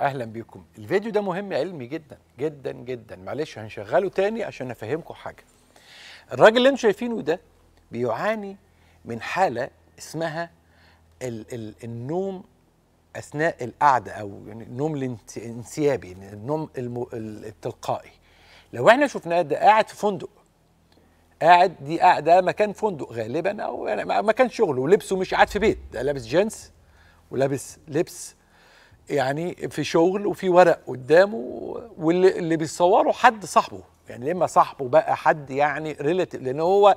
اهلا بيكم الفيديو ده مهم علمي جدا جدا جدا معلش هنشغله تاني عشان افهمكم حاجه الراجل اللي انتم شايفينه ده بيعاني من حاله اسمها الـ الـ النوم اثناء القعده او يعني, يعني النوم الانسيابي النوم التلقائي لو احنا شفناه ده قاعد في فندق قاعد دي قاعده ده مكان فندق غالبا او يعني مكان شغله ولبسه مش قاعد في بيت ده لابس جينز ولابس لبس يعني في شغل وفي ورق قدامه واللي اللي بيصوره حد صاحبه يعني لما صاحبه بقى حد يعني ريلاتيف لان هو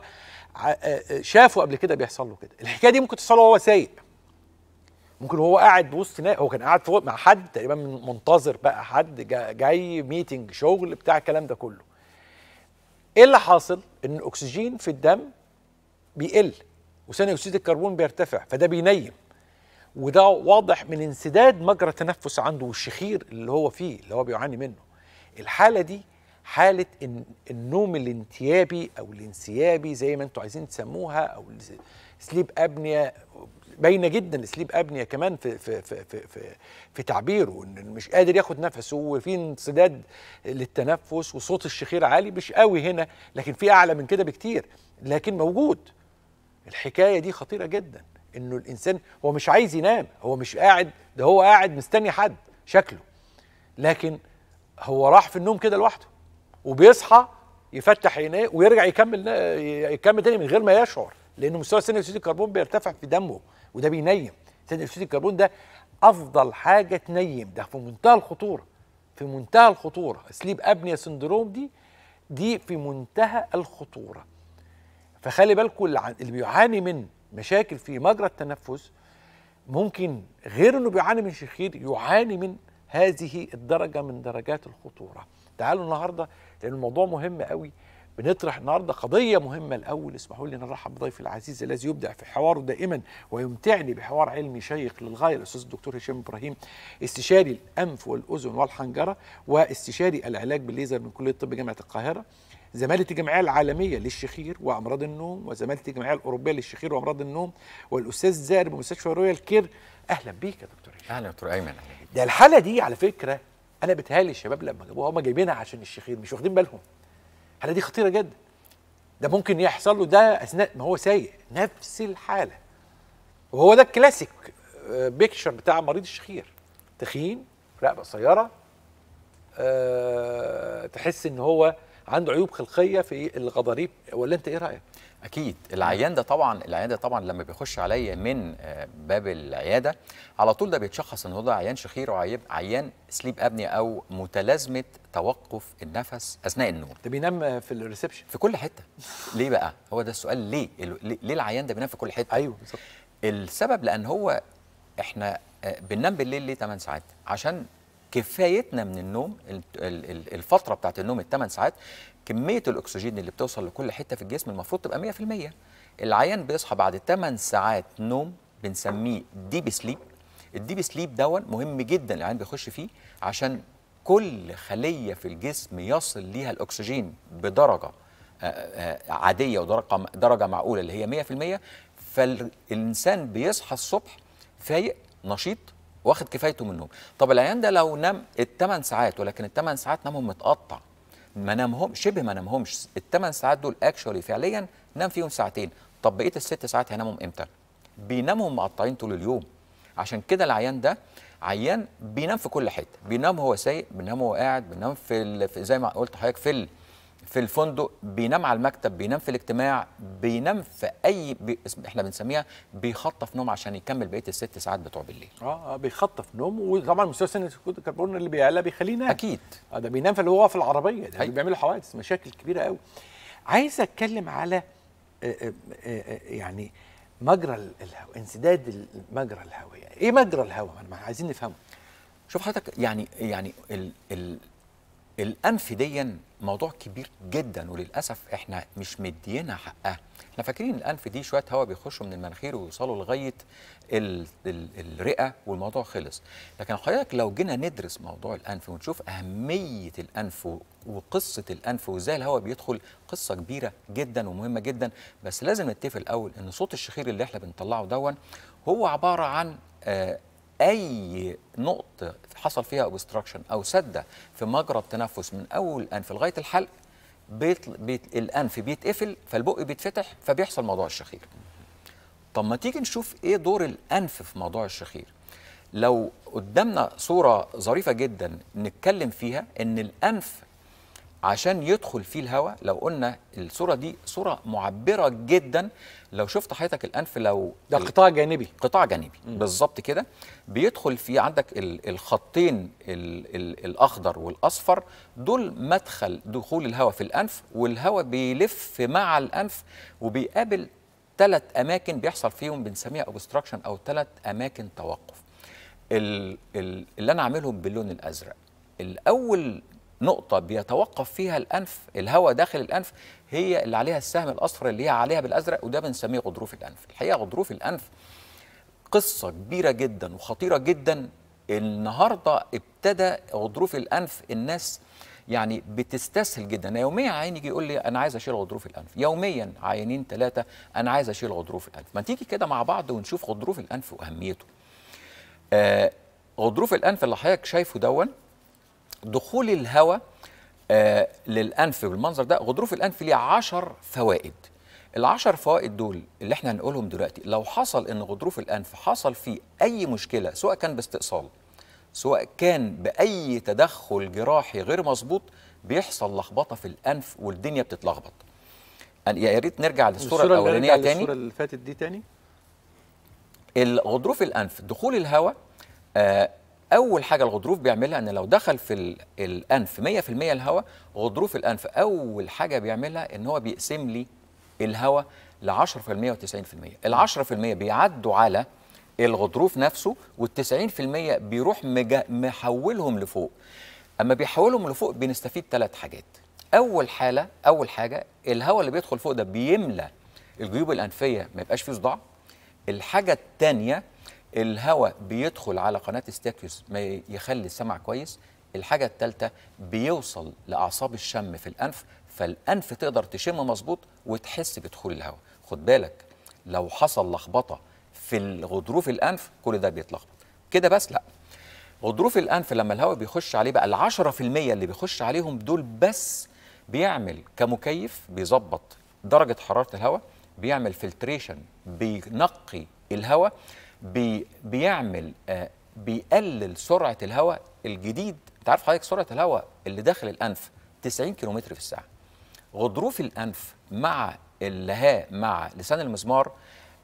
آه، آه، شافه قبل كده بيحصل له كده الحكايه دي ممكن تحصل وهو سايق ممكن هو قاعد بوسط هو كان قاعد فوق مع حد تقريبا منتظر بقى حد جاي ميتنج شغل بتاع الكلام ده كله ايه اللي حاصل ان الاكسجين في الدم بيقل وثاني اكسيد الكربون بيرتفع فده بينيم وده واضح من انسداد مجرى التنفس عنده والشخير اللي هو فيه اللي هو بيعاني منه الحاله دي حاله النوم الانتيابي او الانسيابي زي ما انتم عايزين تسموها او سليب ابنيا باينه جدا السليب ابنيا كمان في في في في, في, في تعبيره ان مش قادر ياخد نفسه وفي انسداد للتنفس وصوت الشخير عالي مش قوي هنا لكن في اعلى من كده بكتير لكن موجود الحكايه دي خطيره جدا انه الانسان هو مش عايز ينام هو مش قاعد ده هو قاعد مستني حد شكله لكن هو راح في النوم كده لوحده وبيصحى يفتح عينيه ويرجع يكمل يكمل تاني من غير ما يشعر لان مستوى ثاني اكسيد الكربون بيرتفع في دمه وده بينيم ثاني اكسيد الكربون ده افضل حاجه تنيم ده في منتهى الخطوره في منتهى الخطوره سليب ابنيا سندروم دي دي في منتهى الخطوره فخلي بالكم اللي بيعاني من مشاكل في مجرى التنفس ممكن غير انه بيعاني من شخير يعاني من هذه الدرجه من درجات الخطوره تعالوا النهارده لان الموضوع مهم قوي بنطرح النهارده قضيه مهمه الاول اسمحوا لي ان ارحب بضيفي العزيز الذي يبدع في حواره دائما ويمتعني بحوار علمي شيق للغايه الاستاذ الدكتور هشام ابراهيم استشاري الانف والاذن والحنجره واستشاري العلاج بالليزر من كليه طب جامعه القاهره زمالة الجمعية العالمية للشخير وأمراض النوم وزمالة الجمعية الأوروبية للشخير وأمراض النوم والأستاذ زاهر بمستشفى رويال كير أهلا بيك يا دكتور أهلا يا دكتور أيمن ده الحالة دي على فكرة أنا بتهالي الشباب لما جابوها هما جايبينها عشان الشخير مش واخدين بالهم الحالة دي خطيرة جدا ده ممكن يحصل له ده أثناء ما هو سايق نفس الحالة وهو ده الكلاسيك بيكشر آه، بتاع مريض الشخير تخين رقبة قصيرة أه تحس إن هو عنده عيوب خلقيه في الغضاريب ولا انت ايه رايك اكيد العيان ده طبعا العيان ده طبعا لما بيخش عليا من آه، باب العياده على طول ده بيتشخص ان هو ده عيان شخير وعيان عيان سليب ابني او متلازمه توقف النفس اثناء النوم ده بينام آه، في الريسبشن في كل حته ليه بقى هو ده السؤال ليه ليه العيان ده بينام في كل حته ايوه بالظبط السبب لان هو احنا آه، بننام بالليل ليه 8 ساعات عشان كفايتنا من النوم الفتره بتاعت النوم الثمان ساعات كميه الاكسجين اللي بتوصل لكل حته في الجسم المفروض تبقى 100% العيان بيصحى بعد ثمان ساعات نوم بنسميه ديب سليب الديب سليب دون مهم جدا العيان بيخش فيه عشان كل خليه في الجسم يصل ليها الاكسجين بدرجه عاديه ودرجه درجه معقوله اللي هي 100% فالانسان بيصحى الصبح فايق نشيط واخد كفايته من النوم طب العيان ده لو نام الثمان ساعات ولكن الثمان ساعات نامهم متقطع ما نامهم شبه ما نامهمش الثمان ساعات دول اكشولي فعليا نام فيهم ساعتين طب بقيه الست ساعات هينامهم امتى بينامهم مقطعين طول اليوم عشان كده العيان ده عيان بينام في كل حته بينام هو سايق بينام هو قاعد بينام في, في زي ما قلت حضرتك في في الفندق بينام على المكتب بينام في الاجتماع بينام في اي بي... احنا بنسميها بيخطف نوم عشان يكمل بقيه الست ساعات بتوع بالليل اه اه بيخطف نوم وطبعا مستوى سن الكربون اللي بيعلى بيخليه ينام اكيد آه ده بينام في اللي هو في العربيه ده أيوة. بيعمل حوادث مشاكل كبيره قوي عايز اتكلم على آآ آه، آآ آه، آآ آه، يعني مجرى الهواء انسداد مجرى الهواء ايه مجرى الهواء عايزين نفهمه شوف حضرتك يعني يعني ال ال الانف ديا موضوع كبير جدا وللاسف احنا مش مدينا حقها احنا فاكرين الانف دي شويه هواء بيخشوا من المناخير ويوصلوا لغايه ال ال الرئه والموضوع خلص لكن حضرتك لو جينا ندرس موضوع الانف ونشوف اهميه الانف وقصه الانف وازاي الهواء بيدخل قصه كبيره جدا ومهمه جدا بس لازم نتفق الاول ان صوت الشخير اللي احنا بنطلعه دون هو عباره عن آه، اي نقطه حصل فيها اوبستراكشن او سده في مجرى التنفس من اول انف لغايه الحلق بيت بيت الانف بيتقفل فالبق بيتفتح فبيحصل موضوع الشخير طب ما تيجي نشوف ايه دور الانف في موضوع الشخير لو قدامنا صوره ظريفه جدا نتكلم فيها ان الانف عشان يدخل فيه الهواء لو قلنا الصوره دي صوره معبره جدا لو شفت حضرتك الانف لو ده قطاع جانبي قطاع جانبي بالظبط كده بيدخل فيه عندك الخطين الـ الـ الاخضر والاصفر دول مدخل دخول الهواء في الانف والهواء بيلف مع الانف وبيقابل ثلاث اماكن بيحصل فيهم بنسميها اوبستراكشن او ثلاث اماكن توقف اللي انا عاملهم باللون الازرق الاول نقطة بيتوقف فيها الأنف الهواء داخل الأنف هي اللي عليها السهم الأصفر اللي هي عليها بالأزرق وده بنسميه غضروف الأنف الحقيقة غضروف الأنف قصة كبيرة جدا وخطيرة جدا النهاردة ابتدى غضروف الأنف الناس يعني بتستسهل جدا انا يوميا عين يجي يقول لي انا عايز اشيل غضروف الانف يوميا عينين ثلاثه انا عايز اشيل غضروف الانف ما تيجي كده مع بعض ونشوف غضروف الانف واهميته آه غضروف الانف اللي حضرتك شايفه دون دخول الهواء آه للانف بالمنظر ده غضروف الانف ليه 10 فوائد العشر فوائد دول اللي احنا هنقولهم دلوقتي لو حصل ان غضروف الانف حصل فيه اي مشكله سواء كان باستئصال سواء كان باي تدخل جراحي غير مظبوط بيحصل لخبطه في الانف والدنيا بتتلخبط يا ريت نرجع للصوره الاولانيه تاني الصوره اللي فاتت دي تاني الغضروف الانف دخول الهواء آه اول حاجه الغضروف بيعملها ان لو دخل في الانف 100% الهواء غضروف الانف اول حاجه بيعملها ان هو بيقسم لي الهواء ل 10% و90% ال 10% بيعدوا على الغضروف نفسه وال90% بيروح محولهم لفوق اما بيحولهم لفوق بنستفيد ثلاث حاجات اول حاله اول حاجه الهواء اللي بيدخل فوق ده بيملى الجيوب الانفيه ما يبقاش فيه صداع الحاجه الثانيه الهواء بيدخل على قناه الستاكيوس ما يخلي السمع كويس الحاجه الثالثه بيوصل لاعصاب الشم في الانف فالانف تقدر تشم مظبوط وتحس بدخول الهواء خد بالك لو حصل لخبطه في غضروف الانف كل ده بيتلخبط كده بس لا غضروف الانف لما الهواء بيخش عليه بقى ال 10% اللي بيخش عليهم دول بس بيعمل كمكيف بيظبط درجه حراره الهواء بيعمل فلتريشن بينقي الهواء بي بيعمل آه، بيقلل سرعه الهواء الجديد انت عارف حضرتك سرعه الهواء اللي داخل الانف 90 كيلومتر في الساعه غضروف الانف مع اللهاء مع لسان المزمار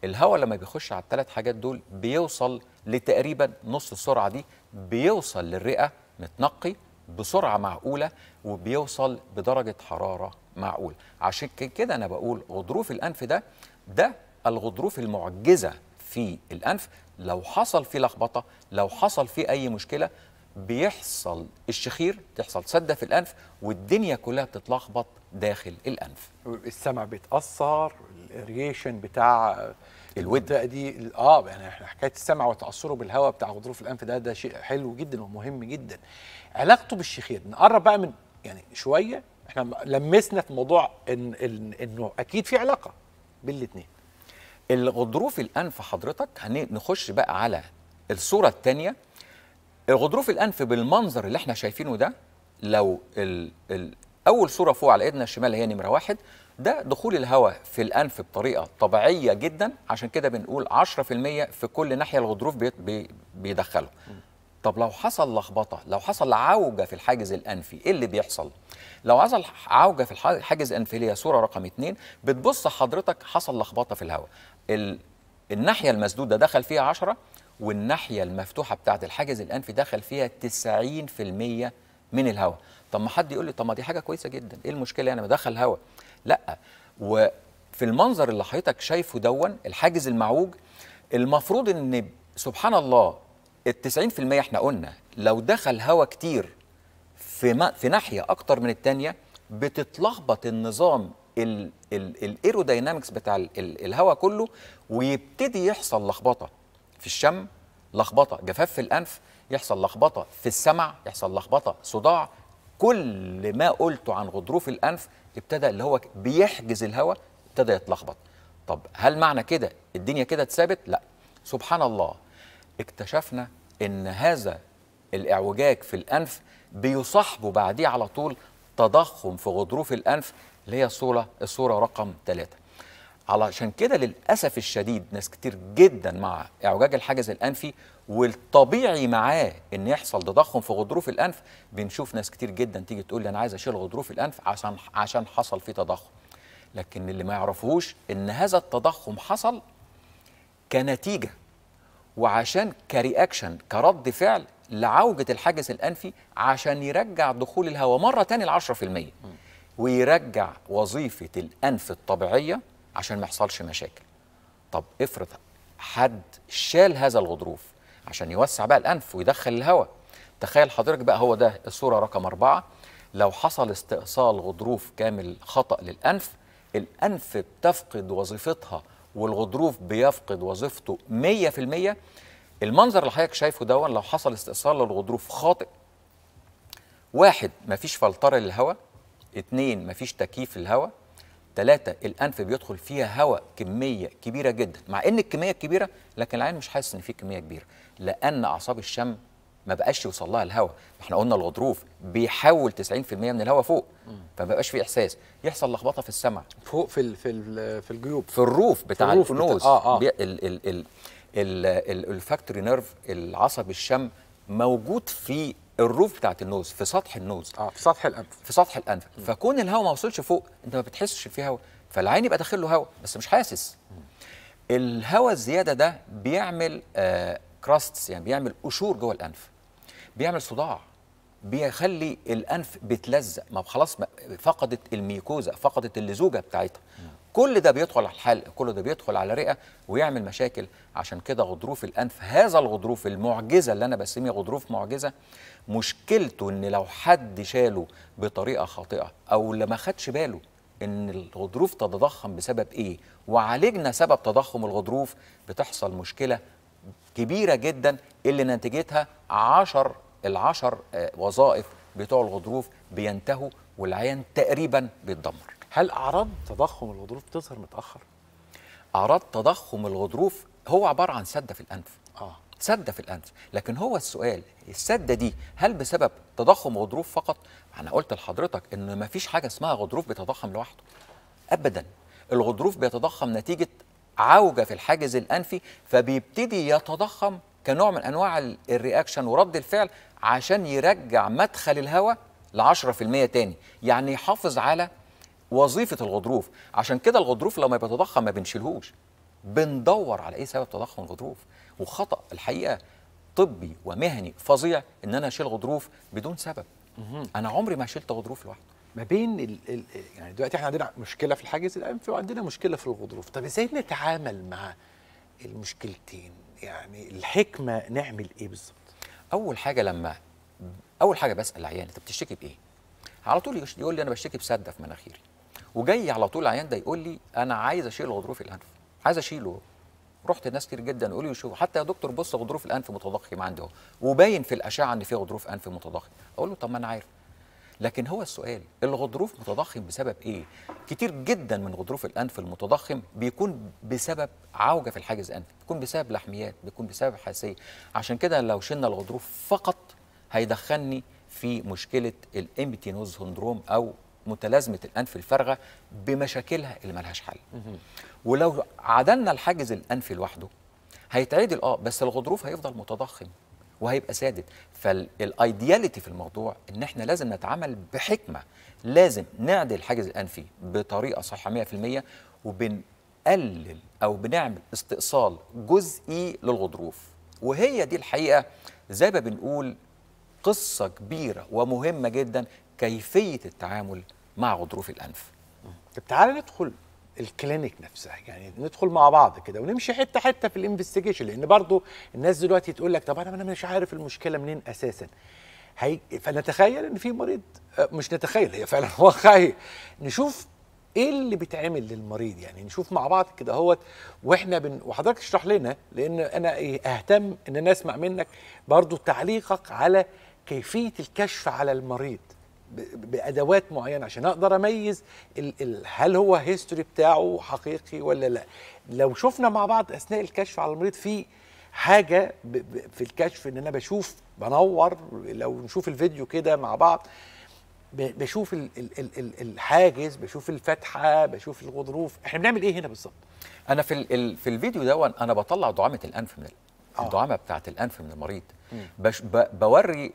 الهواء لما بيخش على الثلاث حاجات دول بيوصل لتقريبا نص السرعه دي بيوصل للرئه متنقي بسرعه معقوله وبيوصل بدرجه حراره معقوله عشان كده انا بقول غضروف الانف ده ده الغضروف المعجزه في الأنف لو حصل في لخبطة لو حصل في أي مشكلة بيحصل الشخير تحصل سدة في الأنف والدنيا كلها بتتلخبط داخل الأنف السمع بيتأثر الريشن بتاع الودن دي اه يعني احنا حكايه السمع وتاثره بالهواء بتاع غضروف الانف ده ده شيء حلو جدا ومهم جدا علاقته بالشخير نقرب بقى من يعني شويه احنا لمسنا في موضوع إن إن انه اكيد في علاقه بالاثنين الغضروف الانف حضرتك هنخش بقى على الصوره الثانيه الغضروف الانف بالمنظر اللي احنا شايفينه ده لو الـ الـ اول صوره فوق على ايدنا الشمال هي نمره واحد ده دخول الهواء في الانف بطريقه طبيعيه جدا عشان كده بنقول 10% في كل ناحيه الغضروف بي بيدخله طب لو حصل لخبطه لو حصل عوجه في الحاجز الانفي ايه اللي بيحصل لو حصل عوجه في الحاجز الانفي اللي هي صوره رقم 2 بتبص حضرتك حصل لخبطه في الهواء ال... الناحية المسدودة دخل فيها 10 والناحية المفتوحة بتاعة الحاجز الأنفي دخل فيها 90% من الهواء طب ما حد يقول لي طب ما دي حاجة كويسة جدا إيه المشكلة يعني دخل هواء لا وفي المنظر اللي حضرتك شايفه دون الحاجز المعوج المفروض إن سبحان الله ال 90% احنا قلنا لو دخل هواء كتير في, ما في ناحية أكتر من التانية بتتلخبط النظام الايروداينامكس بتاع الهواء كله ويبتدي يحصل لخبطه في الشم لخبطه جفاف في الانف يحصل لخبطه في السمع يحصل لخبطه صداع كل ما قلته عن غضروف الانف ابتدى اللي هو بيحجز الهواء ابتدى يتلخبط طب هل معنى كده الدنيا كده اتثابت لا سبحان الله اكتشفنا ان هذا الاعوجاج في الانف بيصاحبه بعديه على طول تضخم في غضروف الانف اللي هي الصورة الصورة رقم ثلاثة علشان كده للأسف الشديد ناس كتير جدا مع إعوجاج الحاجز الأنفي والطبيعي معاه إن يحصل تضخم في غضروف الأنف بنشوف ناس كتير جدا تيجي تقول لي أنا عايز أشيل غضروف الأنف عشان عشان حصل فيه تضخم لكن اللي ما يعرفوش إن هذا التضخم حصل كنتيجة وعشان كرياكشن كرد فعل لعوجة الحاجز الأنفي عشان يرجع دخول الهواء مرة تاني ل 10% ويرجع وظيفة الأنف الطبيعية عشان ما يحصلش مشاكل طب افرض حد شال هذا الغضروف عشان يوسع بقى الأنف ويدخل الهواء تخيل حضرتك بقى هو ده الصورة رقم أربعة لو حصل استئصال غضروف كامل خطأ للأنف الأنف بتفقد وظيفتها والغضروف بيفقد وظيفته 100% المنظر اللي حضرتك شايفه دون لو حصل استئصال للغضروف خاطئ واحد مفيش فلترة للهواء اثنين مفيش تكييف للهواء ثلاثة الأنف بيدخل فيها هواء كمية كبيرة جدا مع إن الكمية كبيرة لكن العين مش حاسس إن في كمية كبيرة لأن أعصاب الشم ما بقاش يوصل لها الهواء احنا قلنا الغضروف بيحول 90% من الهواء فوق فما بقاش في احساس يحصل لخبطه في السمع فوق في الـ في الـ في الجيوب في الروف بتاع في الروف الكنوز آه آه. ال ال الفاكتوري نيرف العصب الشم موجود في الروف بتاعت النوز في سطح النوز اه في سطح الانف في سطح الانف م. فكون الهواء ما وصلش فوق انت ما بتحسش فيه هواء فالعين يبقى داخل له هواء بس مش حاسس الهواء الزياده ده بيعمل آه كراستس يعني بيعمل قشور جوه الانف بيعمل صداع بيخلي الانف بتلزق ما خلاص فقدت الميكوزا فقدت اللزوجه بتاعتها كل ده بيدخل على الحلق كل ده بيدخل على الرئه ويعمل مشاكل عشان كده غضروف الانف هذا الغضروف المعجزه اللي انا بسميه غضروف معجزه مشكلته ان لو حد شاله بطريقه خاطئه او لما خدش باله ان الغضروف تتضخم بسبب ايه وعالجنا سبب تضخم الغضروف بتحصل مشكله كبيره جدا اللي نتيجتها عشر العشر آه، وظائف بتوع الغضروف بينتهوا والعيان تقريبا بيتدمر هل اعراض تضخم الغضروف بتظهر متاخر اعراض تضخم الغضروف هو عباره عن سده في الانف اه سده في الانف لكن هو السؤال السده دي هل بسبب تضخم غضروف فقط انا قلت لحضرتك ان ما فيش حاجه اسمها غضروف بيتضخم لوحده ابدا الغضروف بيتضخم نتيجه عوجه في الحاجز الانفي فبيبتدي يتضخم كنوع من انواع الرياكشن ورد الفعل عشان يرجع مدخل الهواء ل 10% تاني يعني يحافظ على وظيفه الغضروف عشان كده الغضروف لما بيتضخم ما بنشيلهوش بندور على ايه سبب تضخم الغضروف وخطا الحقيقه طبي ومهني فظيع ان انا اشيل غضروف بدون سبب انا عمري ما شلت غضروف لوحده ما بين الـ الـ يعني دلوقتي احنا عندنا مشكله في الحاجز الانفي وعندنا مشكله في الغضروف طب ازاي نتعامل مع المشكلتين يعني الحكمه نعمل ايه بالظبط اول حاجه لما اول حاجه بسال العيان انت بتشتكي بايه على طول يقول لي انا بشتكي بسده في مناخيري وجاي على طول العيان ده يقول لي انا عايز اشيل غضروف الانف عايز اشيله رحت ناس كتير جدا يقولوا لي شوف حتى يا دكتور بص غضروف الانف متضخم عندي اهو وباين في الاشعه ان في غضروف انف متضخم اقول له طب ما انا عارف لكن هو السؤال الغضروف متضخم بسبب ايه كتير جدا من غضروف الانف المتضخم بيكون بسبب عوجه في الحاجز الانفي بيكون بسبب لحميات بيكون بسبب حساسيه عشان كده لو شلنا الغضروف فقط هيدخلني في مشكله الامبتينوز هندروم او متلازمه الانف الفارغه بمشاكلها اللي ملهاش حل ولو عدلنا الحاجز الانفي لوحده هيتعدل اه بس الغضروف هيفضل متضخم وهيبقى سادد فالايدياليتي في الموضوع ان احنا لازم نتعامل بحكمه لازم نعدل الحاجز الانفي بطريقه صحيحه 100% وبنقلل او بنعمل استئصال جزئي للغضروف وهي دي الحقيقه زي ما بنقول قصه كبيره ومهمه جدا كيفيه التعامل مع غضروف الانف طب تعالى ندخل الكلينيك نفسها يعني ندخل مع بعض كده ونمشي حته حته في الانفستيجيشن لان برضو الناس دلوقتي تقول لك طب انا مش عارف المشكله منين اساسا هي فنتخيل ان في مريض آه، مش نتخيل هي فعلا واقعي نشوف ايه اللي بيتعمل للمريض يعني نشوف مع بعض كده اهوت واحنا بن... وحضرتك اشرح لنا لان انا إيه، اهتم ان انا اسمع منك برضو تعليقك على كيفيه الكشف على المريض بادوات معينه عشان اقدر اميز الـ الـ هل هو هيستوري بتاعه حقيقي ولا لا لو شفنا مع بعض اثناء الكشف على المريض في حاجه في الكشف ان انا بشوف بنور لو نشوف الفيديو كده مع بعض بشوف الـ الـ الـ الحاجز بشوف الفتحه بشوف الغضروف احنا بنعمل ايه هنا بالظبط انا في في الفيديو ده انا بطلع دعامه الانف من آه. الدعامه بتاعه الانف من المريض بوري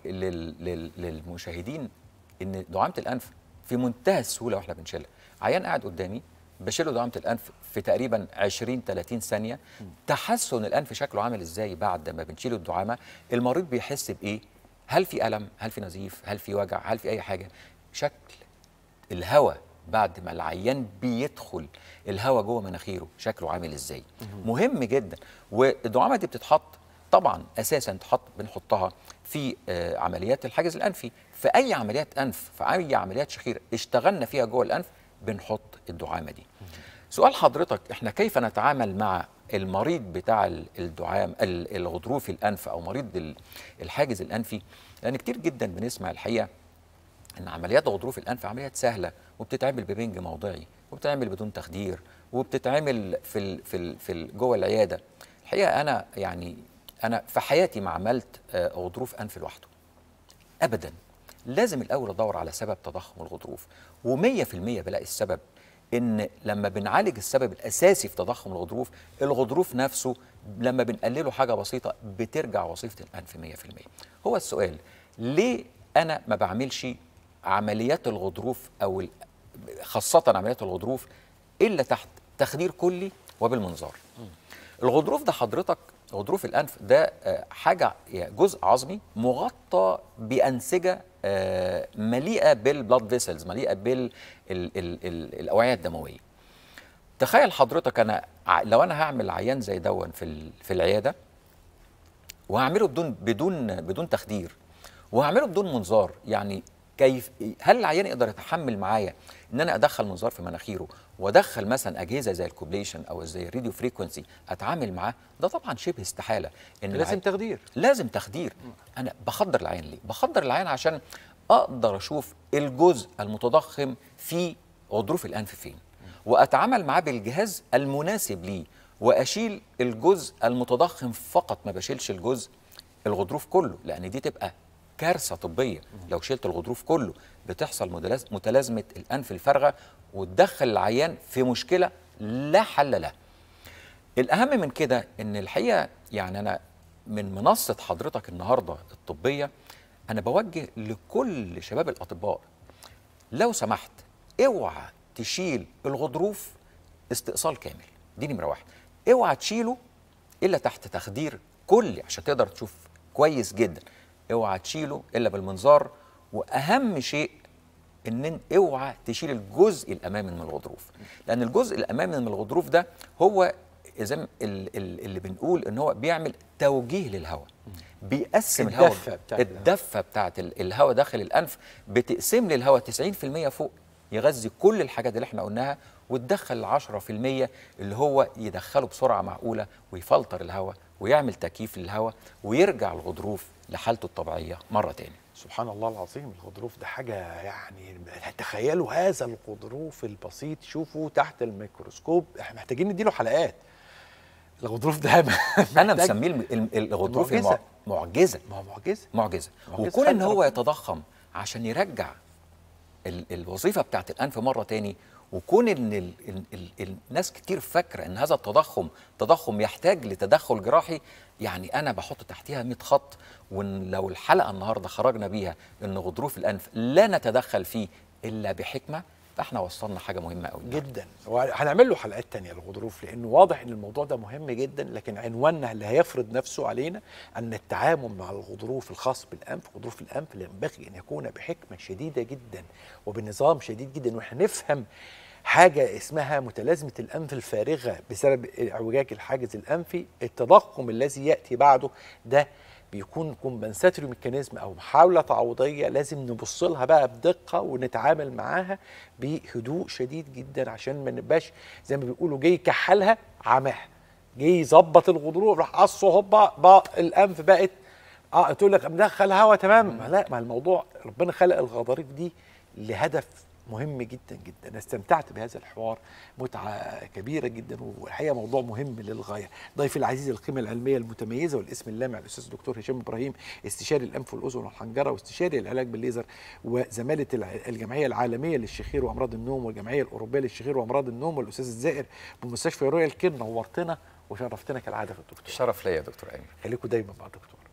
للمشاهدين ان دعامه الانف في منتهى السهوله واحنا بنشيلها عيان قاعد قدامي بشيله دعامه الانف في تقريبا 20 30 ثانيه تحسن الانف شكله عامل ازاي بعد ما بنشيل الدعامه المريض بيحس بايه هل في الم هل في نزيف هل في وجع هل في اي حاجه شكل الهواء بعد ما العيان بيدخل الهواء جوه مناخيره شكله عامل ازاي مهم جدا والدعامه دي بتتحط طبعا اساسا تحط بنحطها في آه، عمليات الحاجز الانفي في اي عمليات انف في اي عمليات شخير اشتغلنا فيها جوه الانف بنحط الدعامه دي سؤال حضرتك احنا كيف نتعامل مع المريض بتاع الدعام الغضروفي الانف او مريض الحاجز الانفي لان كتير جدا بنسمع الحقيقه ان عمليات غضروف الانف عمليات سهله وبتتعمل ببنج موضعي وبتتعمل بدون تخدير وبتتعمل في الـ في الـ في جوه العياده الحقيقه انا يعني انا في حياتي ما عملت آه، غضروف انف لوحده ابدا لازم الاول ادور على سبب تضخم الغضروف و100% بلاقي السبب ان لما بنعالج السبب الاساسي في تضخم الغضروف الغضروف نفسه لما بنقلله حاجه بسيطه بترجع وظيفه الانف 100% هو السؤال ليه انا ما بعملش عمليات الغضروف او خاصه عمليات الغضروف الا تحت تخدير كلي وبالمنظار الغضروف ده حضرتك غضروف الانف ده آه، حاجه يعني جزء عظمي مغطى بانسجه آه، مليئه بالبلاد فيسلز مليئه بالاوعيه الدمويه تخيل حضرتك انا لو انا هعمل عيان زي دون في في العياده وهعمله بدون بدون بدون تخدير وهعمله بدون منظار يعني كيف إيه؟ هل العيان يقدر يتحمل معايا ان انا ادخل منظار في مناخيره وادخل مثلا اجهزه زي الكوبليشن او زي الراديو فريكونسي اتعامل معاه ده طبعا شبه استحاله ان لازم تخدير لازم تخدير انا بخدر العيان ليه بخدر العيان عشان اقدر اشوف الجزء المتضخم في غضروف الانف فين واتعامل معاه بالجهاز المناسب ليه واشيل الجزء المتضخم فقط ما بشيلش الجزء الغضروف كله لان دي تبقى كارثه طبيه لو شلت الغضروف كله بتحصل متلازمه الانف الفارغه وتدخل العيان في مشكله لا حل لها. الاهم من كده ان الحقيقه يعني انا من منصه حضرتك النهارده الطبيه انا بوجه لكل شباب الاطباء لو سمحت اوعى تشيل الغضروف استئصال كامل دي نمره واحد اوعى تشيله الا تحت تخدير كلي عشان تقدر تشوف كويس جدا اوعى تشيله الا بالمنظار واهم شيء ان اوعى تشيل الجزء الامامي من الغضروف لان الجزء الامامي من الغضروف ده هو زي اللي بنقول ان هو بيعمل توجيه للهواء بيقسم الهواء الدفه بتاعت الهواء داخل الانف بتقسم لي الهواء 90% فوق يغذي كل الحاجات اللي احنا قلناها وتدخل 10% اللي هو يدخله بسرعه معقوله ويفلتر الهواء ويعمل تكييف للهواء ويرجع الغضروف لحالته الطبيعيه مره تاني سبحان الله العظيم الغضروف ده حاجه يعني تخيلوا هذا الغضروف البسيط شوفوا تحت الميكروسكوب احنا محتاجين نديله حلقات الغضروف ده انا مسميه الغضروف معجزه معجزه معجزه معجزه وكون ان هو يتضخم عشان يرجع الوظيفه بتاعت الانف مره تاني وكون ان ال ال ال الناس كتير فاكره ان هذا التضخم تضخم يحتاج لتدخل جراحي يعني انا بحط تحتها 100 خط لو الحلقه النهارده خرجنا بيها ان غضروف الانف لا نتدخل فيه الا بحكمه احنا وصلنا حاجه مهمه قوي جدا وهنعمل له حلقات تانية للغضروف لانه واضح ان الموضوع ده مهم جدا لكن عنواننا اللي هيفرض نفسه علينا ان التعامل مع الغضروف الخاص بالانف غضروف الانف ينبغي ان يكون بحكمه شديده جدا وبنظام شديد جدا واحنا نفهم حاجة اسمها متلازمة الأنف الفارغة بسبب اعوجاج الحاجز الأنفي التضخم الذي يأتي بعده ده بيكون كومبنساتوري ميكانيزم او محاوله تعويضيه لازم نبص لها بقى بدقه ونتعامل معاها بهدوء شديد جدا عشان ما نبقاش زي ما بيقولوا جاي كحلها عماها جاي يظبط الغضروف راح قصه هوبا بقى الانف بقت اه تقول لك مدخل هوا تمام لا ما الموضوع ربنا خلق الغضاريف دي لهدف مهم جدا جدا انا استمتعت بهذا الحوار متعه كبيره جدا والحقيقه موضوع مهم للغايه ضيفي العزيز القيمه العلميه المتميزه والاسم اللامع الاستاذ الدكتور هشام ابراهيم استشاري الانف والاذن والحنجره واستشاري العلاج بالليزر وزماله الجمعيه العالميه للشخير وامراض النوم والجمعيه الاوروبيه للشخير وامراض النوم والاستاذ الزائر بمستشفى رويال كير نورتنا وشرفتنا كالعاده في الدكتور شرف ليا يا دكتور ايمن خليكم دايما مع الدكتور